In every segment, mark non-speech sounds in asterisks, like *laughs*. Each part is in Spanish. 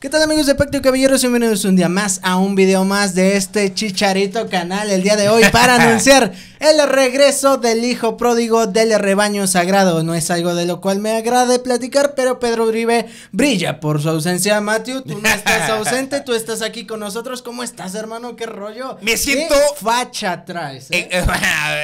¿Qué tal amigos de Pacto y Caballeros? Bienvenidos un día más a un video más de este Chicharito Canal el día de hoy para *laughs* anunciar el regreso del hijo pródigo del rebaño sagrado no es algo de lo cual me agrade platicar, pero Pedro Uribe brilla por su ausencia. Matthew, tú no estás *laughs* ausente, tú estás aquí con nosotros. ¿Cómo estás, hermano? ¿Qué rollo? Me siento. facha atrás eh? eh,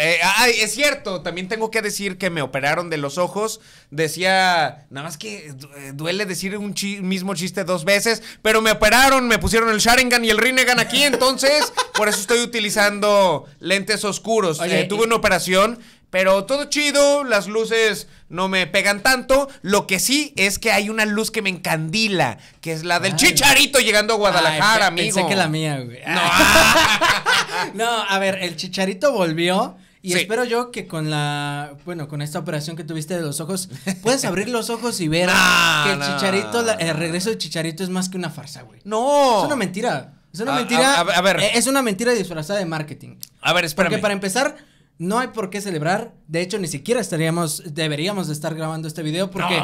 eh, *laughs* es cierto, también tengo que decir que me operaron de los ojos. Decía, nada más que duele decir un mismo chiste dos veces, pero me operaron, me pusieron el Sharingan y el Rinnegan aquí, entonces por eso estoy utilizando lentes oscuros. Oye, tuve una operación, pero todo chido, las luces no me pegan tanto. Lo que sí es que hay una luz que me encandila, que es la del chicharito llegando a Guadalajara, amigo. Pensé que la mía, güey. No. *laughs* a ver, el chicharito volvió. Y espero yo que con la, bueno, con esta operación que tuviste de los ojos, puedas *laughs* abrir los ojos y ver que el chicharito, el regreso del chicharito es más que una farsa, güey. No. Es una mentira. Es una mentira. E-, es una mentira disfrazada de marketing. A ver, espérame. Porque para empezar, no hay por qué celebrar. De hecho, ni siquiera estaríamos, deberíamos de estar grabando este video porque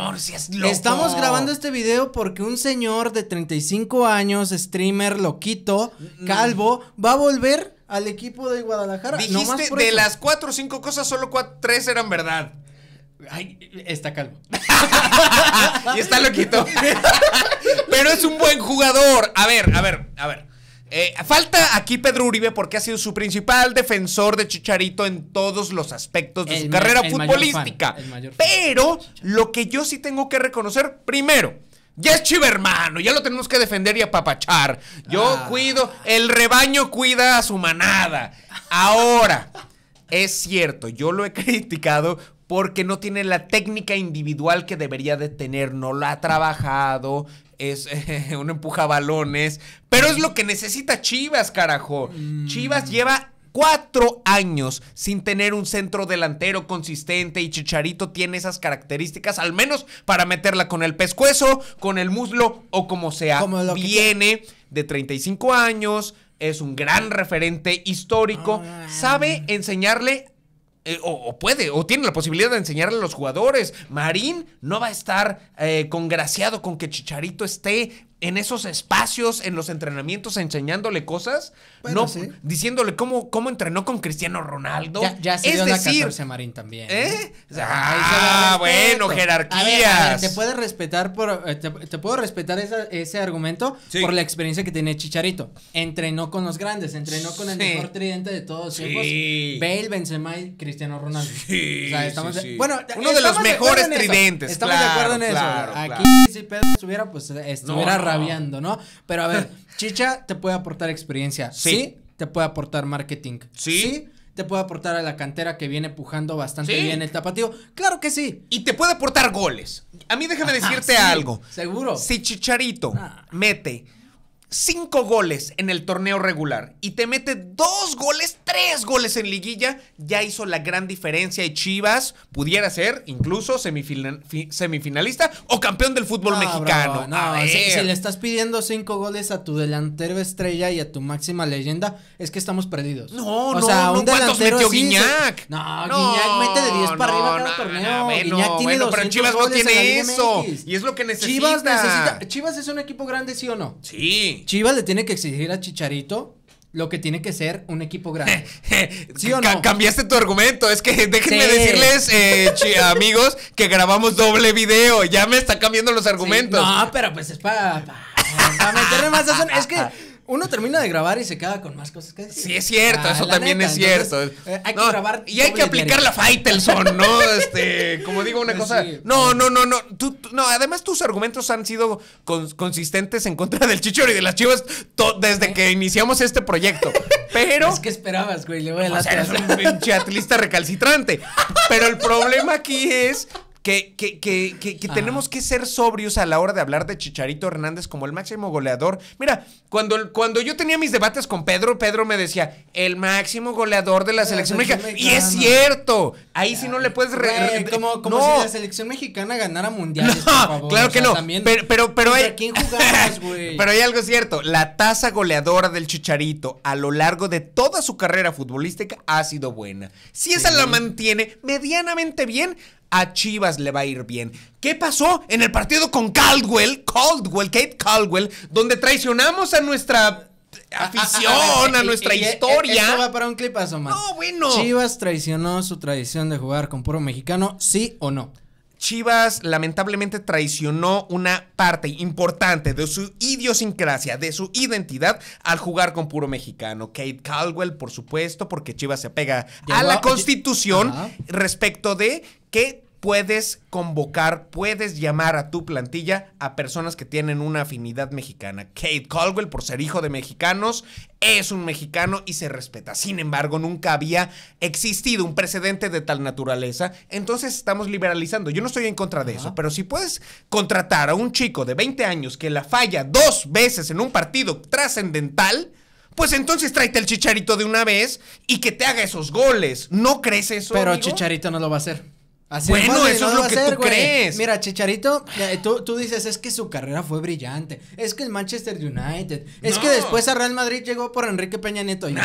estamos grabando este video porque un señor de 35 años, streamer, loquito, calvo, va a volver al equipo de Guadalajara. Dijiste de las cuatro o cinco cosas, solo 3 eran verdad. Ay, está calvo. *laughs* y está loquito. *laughs* Pero es un buen jugador. A ver, a ver, a ver. Eh, falta aquí Pedro Uribe porque ha sido su principal defensor de Chicharito en todos los aspectos de su carrera futbolística. Pero lo que yo sí tengo que reconocer, primero, ya es chivermano, ya lo tenemos que defender y apapachar. Yo ah. cuido, el rebaño cuida a su manada. Ahora, es cierto, yo lo he *laughs* criticado porque no tiene la técnica individual que debería de tener, no la ha trabajado, es *laughs* un empuja balones, pero es lo que necesita Chivas, carajo. Mm. Chivas lleva cuatro años sin tener un centro delantero consistente y Chicharito tiene esas características, al menos para meterla con el pescuezo, con el muslo o como sea. Viene de 35 años, es un gran referente histórico, ah. sabe enseñarle eh, o, puede, o tiene la posibilidad de enseñarle a los jugadores. Marín no va a estar eh, congraciado con que Chicharito esté en esos espacios, en los entrenamientos, enseñándole cosas, no, diciéndole cómo, cómo entrenó con Cristiano Ronaldo. Ya, es decir, la Marín también. ¿eh? ¿eh? Ah, bueno, jerarquías. te respetar por, eh, te, puedo respetar ese argumento por la experiencia que tiene Chicharito. Entrenó con los grandes, entrenó con el mejor tridente de todos los tiempos. Bale, Benzema y Cristiano Ronaldo. bueno, uno de los mejores tridentes. Estamos de acuerdo en eso. Aquí si Pedro estuviera, pues estuviera raro ¿no? Pero a ver, chicha te puede aportar experiencia. Sí. Te puede aportar marketing. Sí. Te puede aportar a la cantera que viene pujando bastante bien el tapatío. Claro que sí. Y te puede aportar goles. A mí déjame decirte algo. Seguro. Si Chicharito ah. mete cinco goles en el torneo regular y te mete dos goles, tres goles en liguilla, ya hizo la gran diferencia y Chivas pudiera ser incluso semifinalista o campeón del fútbol mexicano. si, si, le estás pidiendo cinco goles a tu delantero estrella y a tu máxima leyenda, es que estamos perdidos. No, no, sea, no, un delantero metió Guiñac? No, Guiñac mete de 10 para arriba cada torneo. Guiñac tiene pero Chivas no tiene eso. Y es lo que necesita. Chivas necesita. Chivas es un equipo grande, ¿sí o no? Sí. Chivas le tiene que exigir a Chicharito lo que tiene que ser un equipo grande. *laughs* ¿Sí o no? Cambiaste tu argumento. Es que déjenme decirles, eh, *laughs* amigos, que grabamos doble video. Ya me está cambiando los argumentos. No, pero pues es para, para, meterme meterle más razón. Es que uno termina de grabar y se queda con más cosas que decir. Sí, es cierto, ah, eso también es cierto. Eh, hay que grabar. Y hay que aplicar la Faitelson, ¿no? *laughs* Este, como digo una pues cosa. No, no, no, no. no, además tus argumentos han sido consistentes en contra del Chichor y de las Chivas desde eh. que iniciamos este proyecto. Pero. Es que esperabas, güey. Le voy a o sea, eres un, recalcitrante. Pero el problema aquí es que, tenemos que ser sobrios a la hora de hablar de Chicharito Hernández como el máximo goleador. Mira, cuando, cuando yo tenía mis debates con Pedro, Pedro me decía, el máximo goleador de la, selección, mexicana. Y es cierto, ahí sí no le puedes... como, si la selección mexicana ganara mundiales, *laughs* Claro que no, pero, pero, hay... Quién *laughs* pero hay algo cierto, la tasa goleadora del Chicharito a lo largo de toda su carrera futbolística ha sido buena. Si esa la mantiene medianamente bien, a Chivas le va a ir bien. ¿Qué pasó en el partido con Caldwell, Caldwell, Kate Caldwell, donde traicionamos a nuestra afición, a, *laughs* nuestra e-, e-, historia. Esto va para un clipazo más. No, bueno. Chivas traicionó su tradición de jugar con puro mexicano, ¿sí o no? Chivas lamentablemente traicionó una parte importante de su idiosincrasia, de su identidad al jugar con puro mexicano. Kate Caldwell, por supuesto, porque Chivas se apega a la constitución respecto de que puedes convocar, puedes llamar a tu plantilla a personas que tienen una afinidad mexicana. Kate Caldwell, por ser hijo de mexicanos, es un mexicano y se respeta. Sin embargo, nunca había existido un precedente de tal naturaleza. Entonces estamos liberalizando. Yo no estoy en contra de eso, pero si puedes contratar a un chico de 20 años que la falla dos veces en un partido trascendental, pues entonces tráete el chicharito de una vez y que te haga esos goles. ¿No crees eso? Pero chicharito no lo va a hacer bueno, eso es lo que tú crees. Mira, Chicharito, eh, tú, tú, dices, es que su carrera fue brillante. Es que el Manchester United. Es que después a Real Madrid llegó por Enrique Peña Nieto. Y no,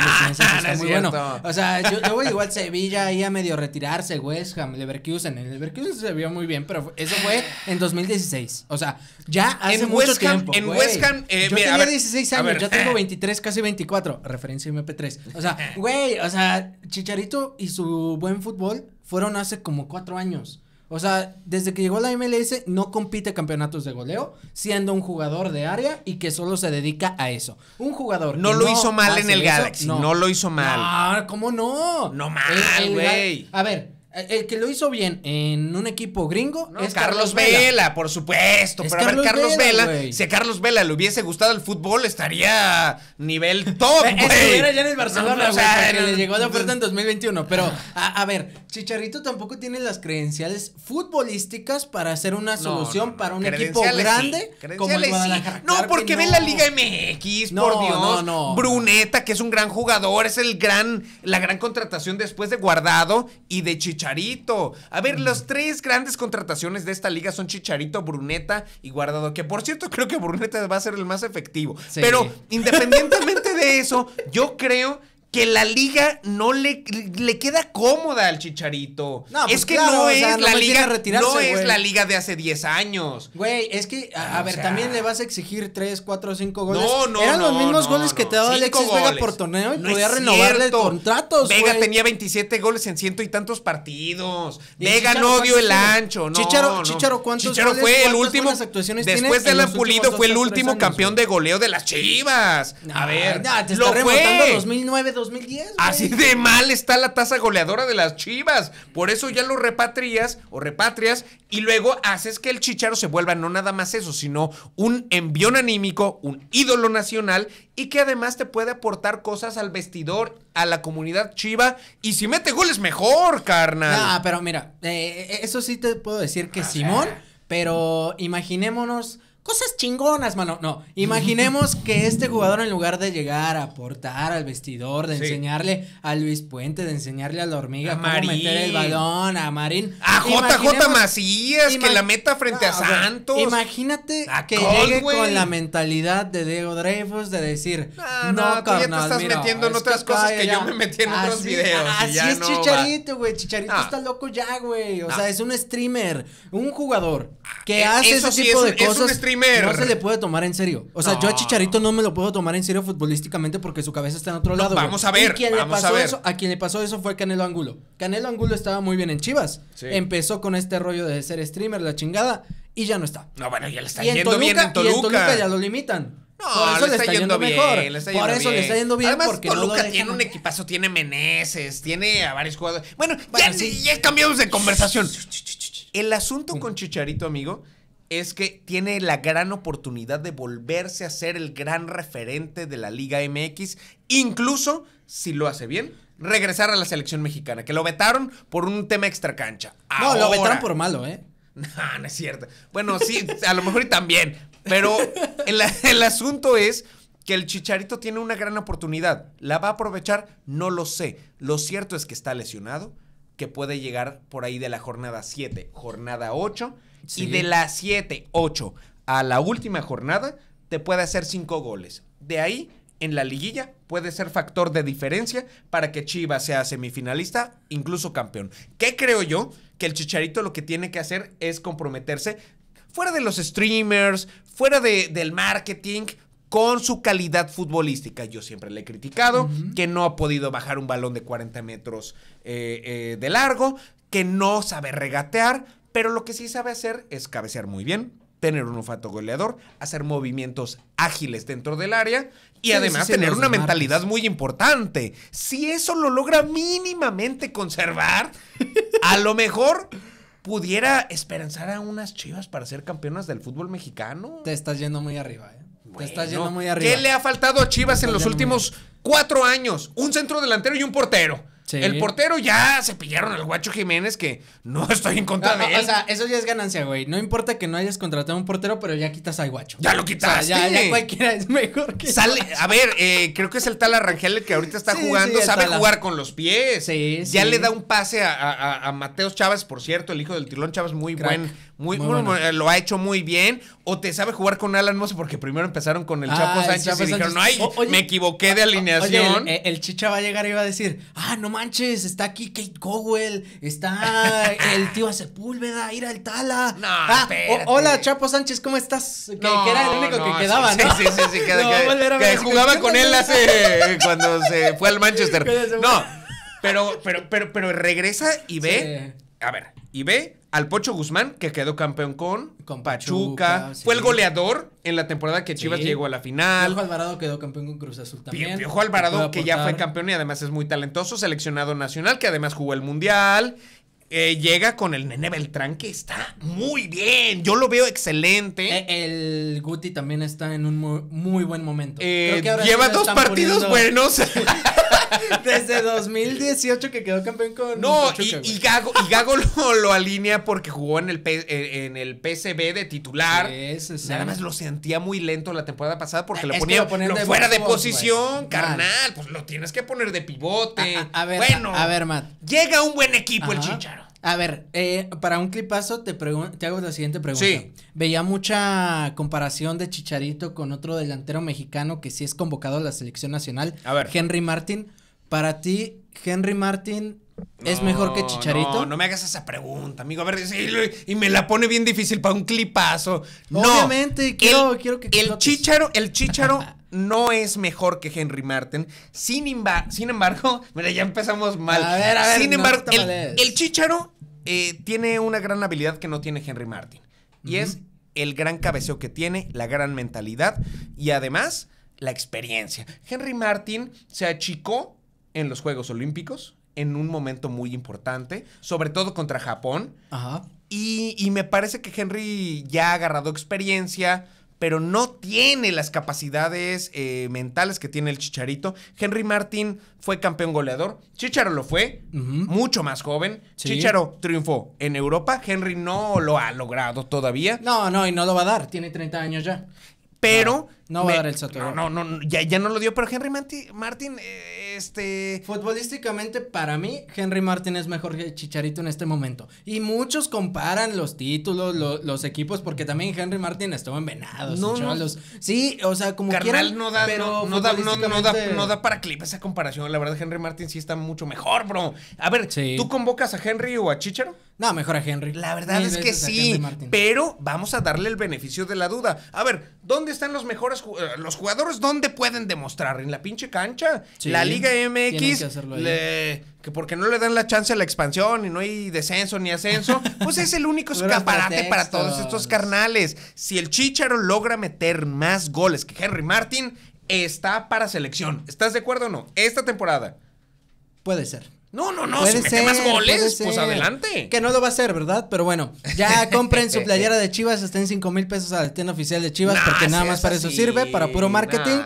muy bueno. O sea, yo, voy igual Sevilla ahí a medio retirarse, West Ham, Leverkusen. El Leverkusen se vio muy bien, pero eso fue en 2016. O sea, ya hace mucho tiempo. En West Ham, eh, yo tenía 16 años, Ya tengo 23, casi 24. Referencia MP3. O sea, *laughs* güey, o sea, Chicharito y su buen fútbol fueron hace como cuatro años. O sea, desde que llegó la MLS no compite campeonatos de goleo, siendo un jugador de área y que solo se dedica a eso. Un jugador. No lo hizo mal en el Galaxy, no. lo hizo mal. No, ¿cómo no? No mal, güey. A ver, eh, el que lo hizo bien en un equipo gringo es Carlos, Vela. por supuesto. pero Carlos a ver, Carlos Vela, si a Carlos Vela le hubiese gustado el fútbol, estaría nivel top, *laughs* Estuviera ya en el Barcelona, o sea, le llegó la oferta en 2021. Pero, a, ver, Chicharrito tampoco tiene las credenciales futbolísticas para hacer una solución para un equipo grande como el Guadalajara. No, porque ve la Liga MX, por Dios. Bruneta, que es un gran jugador, es el gran, la gran contratación después de Guardado y de Chicharrito. A ver, mm. las tres grandes contrataciones de esta liga son Chicharito, Bruneta y Guardado. Que por cierto, creo que Bruneta va a ser el más efectivo. Pero independientemente de eso, yo creo que la liga no le, le queda cómoda al Chicharito. No, pues es que no, es, la liga, no es la liga de hace 10 años. Güey, es que, a, ver, también le vas a exigir 3, 4, 5 goles. No, no, Eran los mismos goles que te daba Alexis Vega por torneo y podía renovarle contratos, Vega tenía 27 goles en ciento y tantos partidos. Vega no dio el ancho. Chicharo, Chicharo, ¿cuántos Chicharo fue el último. después de la Pulido fue el último campeón de goleo de las Chivas. A ver, lo fue. 2009, Así de mal está la tasa goleadora de las Chivas. Por eso ya lo repatrias o repatrias y luego haces que el Chicharo se vuelva no nada más eso, sino un envión anímico, un ídolo nacional y que además te puede aportar cosas al vestidor, a la comunidad chiva y si mete goles mejor, carnal. Ah, pero mira, eh, eh, eso sí te puedo decir que ah, Simón, eh. pero imaginémonos cosas chingonas, mano. No, imaginemos que este jugador en lugar de llegar a aportar al vestidor, de enseñarle a Luis Puente, de enseñarle a la hormiga a cómo meter el balón, a Marín. A JJ Macías, que la meta frente a ah, Santos. imagínate a que llegue con la mentalidad de Diego Dreyfus de decir, no, no, tú te estás metiendo en otras cosas que yo me metí en otros videos. Así es Chicharito, güey. Chicharito ah. está loco ya, güey. O ah. sea, es un streamer, un jugador que eh, hace ese tipo de cosas. No se le puede tomar en serio. O sea, yo a Chicharito no me lo puedo tomar en serio futbolísticamente porque su cabeza está en otro lado. Vamos a ver. Quien le pasó a, Eso, a quien le pasó eso fue Canelo Angulo. Canelo Angulo estaba muy bien en Chivas. Empezó con este rollo de ser streamer, la chingada, y ya no está. No, bueno, ya le está y yendo bien en Toluca. ya lo limitan. No, eso le está, yendo, bien, por eso le está yendo bien. Además, porque Toluca tiene un equipazo, tiene Meneses, tiene a varios jugadores. Bueno, ya, cambiamos de conversación. El asunto con Chicharito, amigo, es que tiene la gran oportunidad de volverse a ser el gran referente de la Liga MX, incluso si lo hace bien, regresar a la selección mexicana, que lo vetaron por un tema extra cancha. no, lo vetaron por malo, ¿eh? *laughs* No, no es cierto. Bueno, sí, a lo mejor y también, pero el, el asunto es que el Chicharito tiene una gran oportunidad. ¿La va a aprovechar? No lo sé. Lo cierto es que está lesionado, que puede llegar por ahí de la jornada 7, jornada 8 y de las 7, 8 a la última jornada te puede hacer 5 goles. De ahí, en la liguilla, puede ser factor de diferencia para que Chivas sea semifinalista, incluso campeón. ¿Qué creo yo? Que el Chicharito lo que tiene que hacer es comprometerse fuera de los streamers, fuera del marketing, con su calidad futbolística. Yo siempre le he criticado que no ha podido bajar un balón de 40 metros eh, eh, de largo, que no sabe regatear, pero lo que sí sabe hacer es cabecear muy bien, tener un olfato goleador, hacer movimientos ágiles dentro del área y además tener una mentalidad muy importante. Si eso lo logra mínimamente conservar, a lo mejor pudiera esperanzar a unas chivas para ser campeonas del fútbol mexicano. Te estás yendo muy arriba, ¿eh? Te estás yendo muy arriba. ¿Qué le ha faltado a Chivas en los últimos cuatro años? Un centro delantero y un portero. El portero ya se pillaron al Guacho Jiménez, que no estoy en contra de él. O sea, eso ya es ganancia, güey. No importa que no hayas contratado a un portero, pero ya quitas al Guacho. Ya lo quitas. ya, ya, cualquiera es mejor que. Sale, a ver, eh, creo que es el tal Arrangel el que ahorita está jugando, sabe jugar con los pies. Ya le da un pase a, a, Mateos Chávez, por cierto, el hijo del tirón Chávez, muy buen muy, lo ha hecho muy bien, o te sabe jugar con Alan Moss porque primero empezaron con el ah, Chapo Sánchez y dijeron, me equivoqué de alineación. el, Chicha va a llegar y va a decir, ah, no manches, está aquí Kate Cowell, está el tío Sepúlveda, ir al Tala. *laughs* Ah, hola, Chapo Sánchez, ¿cómo estás? Que, era el único que quedaba, *laughs* ¿no? que, jugaba con él hace, cuando se fue al Manchester. *laughs* No, pero, pero, pero, pero regresa y ve a ver, y ve al Pocho Guzmán, que quedó campeón con, Pachuca. Fue el goleador en la temporada que Chivas llegó a la final. Piojo Alvarado quedó campeón con Cruz Azul también. Piojo Alvarado, que ya fue campeón y además es muy talentoso, seleccionado nacional, que además jugó el Mundial. Eh, llega con el Nene Beltrán, que está muy bien. Yo lo veo excelente. E, el, Guti también está en un muy, buen momento. Eh, lleva dos partidos buenos. *laughs* *laughs* Desde 2018 que quedó campeón con. No, y, Gago, y Gago lo, alinea porque jugó en el, eh, en el PCB de titular. Nada más lo sentía muy lento la temporada pasada porque lo ponía fuera de posición, carnal. Pues lo tienes que poner de pivote. A, ver, bueno, a, ver, Matt. Llega un buen equipo el Chicharo. A ver, eh, para un clipazo te, te hago la siguiente pregunta. Veía mucha comparación de Chicharito con otro delantero mexicano que sí es convocado a la selección nacional. A ver. Henry Martin. Para ti, Henry Martin ¿Es mejor que Chicharito? No, no me hagas esa pregunta, amigo. A ver, y me la pone bien difícil para un clipazo. No, Obviamente, quiero, quiero que el chicharo, el *laughs* no es mejor que Henry Martin. Sin, embargo, *laughs* mira, ya empezamos mal. A ver, a ver, sin embargo, el, chicharo eh, tiene una gran habilidad que no tiene Henry Martin. Y es el gran cabeceo que tiene, la gran mentalidad y además la experiencia. Henry Martin se achicó en los Juegos Olímpicos en un momento muy importante, sobre todo contra Japón. Ajá. Y, me parece que Henry ya ha agarrado experiencia, pero no tiene las capacidades eh, mentales que tiene el Chicharito. Henry Martín fue campeón goleador, Chicharo lo fue, mucho más joven. Chicharo triunfó en Europa, Henry no lo ha logrado todavía. No, no, y no lo va a dar, tiene 30 años ya. Pero... No va a dar el No, no, ya, ya no lo dio, pero Henry Martin, Martin eh, este... Futbolísticamente, para mí, Henry Martin es mejor que Chicharito en este momento. Y muchos comparan los títulos, los equipos, porque también Henry Martin estuvo en Venados, no, Sí, o sea, como Carnal no da, para clip esa comparación. La verdad, Henry Martin sí está mucho mejor, bro. A ver, ¿tú convocas a Henry o a Chicharo? No, mejor a Henry. La verdad es que sí, pero vamos a darle el beneficio de la duda. A ver, ¿dónde están los mejores eh, los jugadores, ¿dónde pueden demostrar? En la pinche cancha. la Liga MX, que, que, porque no le dan la chance a la expansión y no hay descenso ni ascenso, *laughs* pues es el único *laughs* escaparate para todos estos carnales. Si el Chicharo logra meter más goles que Henry Martin, está para selección. ¿Estás de acuerdo o no? Esta temporada. Puede ser. No, no, no, puede si más goles, pues adelante. Que no lo va a hacer, ¿verdad? Pero bueno, ya *laughs* compren su playera de Chivas, Estén en 5 mil pesos al la tienda oficial de Chivas, porque nada más para eso sirve, para puro marketing.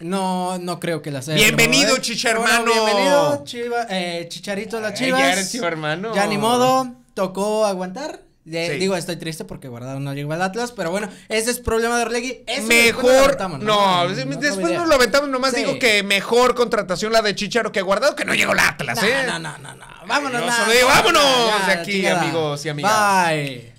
no, no creo que la sea. Bienvenido, chicharmano. hermano. bienvenido, Chiva, eh, Chicharito la Chivas. hermano. Ya ni modo, tocó aguantar. Digo, estoy triste porque Guardado no llegó al Atlas, pero bueno, ese es problema de Orlegui. mejor. no, después nos lo aventamos. Nomás digo que mejor contratación la de Chicharo que Guardado que no llegó al Atlas, ¿eh? No, no, no, no. Vámonos, vámonos de aquí, amigos y amigas. Bye.